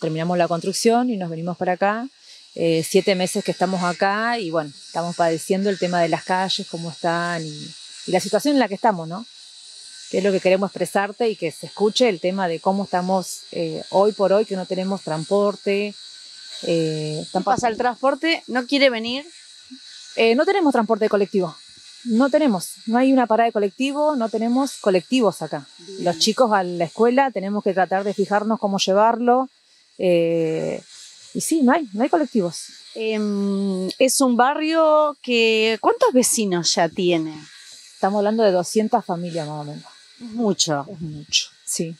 Terminamos la construcción y nos venimos para acá. Eh, siete meses que estamos acá y bueno, estamos padeciendo el tema de las calles, cómo están y, la situación en la que estamos, ¿no? Que es lo que queremos expresarte y que se escuche el tema de cómo estamos eh, hoy por hoy, que no tenemos transporte. Eh, tampoco... pasa el transporte? ¿No quiere venir? Eh, no tenemos transporte colectivo. No tenemos, no hay una parada de colectivo, no tenemos colectivos acá. Los chicos a la escuela tenemos que tratar de fijarnos cómo llevarlo, eh, y sí, no hay, no hay colectivos. Em, es un barrio que... ¿Cuántos vecinos ya tiene? Estamos hablando de 200 familias más o menos. Mucho. Es mucho, sí.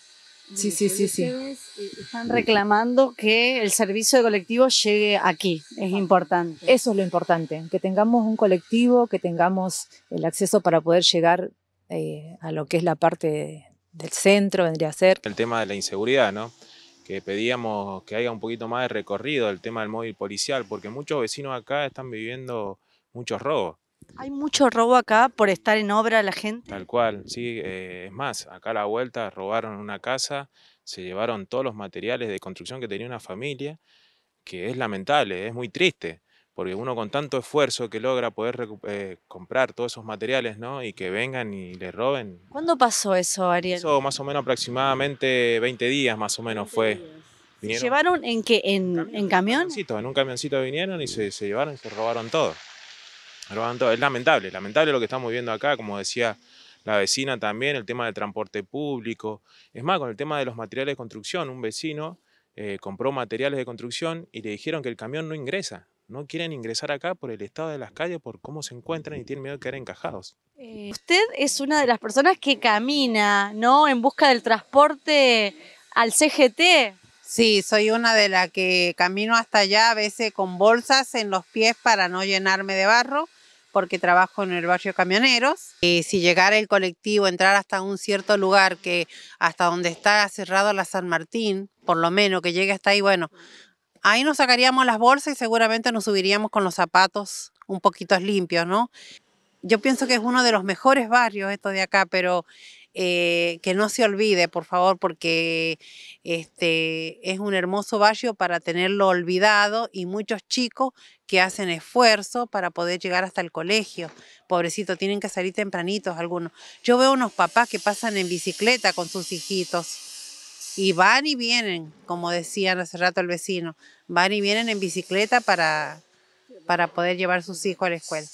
Sí, sí, sí, sí. Eh, están reclamando que el servicio de colectivo llegue aquí, es importante. Eso es lo importante, que tengamos un colectivo, que tengamos el acceso para poder llegar eh, a lo que es la parte del centro, vendría a ser. El tema de la inseguridad, ¿no? que pedíamos que haya un poquito más de recorrido el tema del móvil policial, porque muchos vecinos acá están viviendo muchos robos. Hay mucho robo acá por estar en obra la gente. Tal cual, sí. Eh, es más, acá a la vuelta robaron una casa, se llevaron todos los materiales de construcción que tenía una familia, que es lamentable, es muy triste porque uno con tanto esfuerzo que logra poder eh, comprar todos esos materiales, ¿no? Y que vengan y le roben. ¿Cuándo pasó eso, Ariel? Eso más o menos aproximadamente 20 días, más o menos fue. llevaron en qué? ¿En, camión? ¿En En, un camioncito vinieron y se, llevaron y se robaron todo. Es lamentable, lamentable lo que estamos viendo acá, como decía la vecina también, el tema del transporte público. Es más, con el tema de los materiales de construcción, un vecino eh, compró materiales de construcción y le dijeron que el camión no ingresa no quieren ingresar acá por el estado de las calles, por cómo se encuentran y tienen miedo de quedar encajados. Eh, usted es una de las personas que camina, ¿no? En busca del transporte al CGT. Sí, soy una de las que camino hasta allá a veces con bolsas en los pies para no llenarme de barro porque trabajo en el barrio camioneros. Y eh, si llegara el colectivo, entrar hasta un cierto lugar que hasta donde está cerrado la San Martín, por lo menos que llegue hasta ahí, bueno, Ahí nos sacaríamos las bolsas y seguramente nos subiríamos con los zapatos un poquito limpios, ¿no? Yo pienso que es uno de los mejores barrios estos de acá, pero eh, que no se olvide, por favor, porque este es un hermoso barrio para tenerlo olvidado y muchos chicos que hacen esfuerzo para poder llegar hasta el colegio. Pobrecito, tienen que salir tempranitos algunos. Yo veo unos papás que pasan en bicicleta con sus hijitos y van y vienen, como decía hace rato el vecino, van y vienen en bicicleta para, para poder llevar sus hijos a la escuela.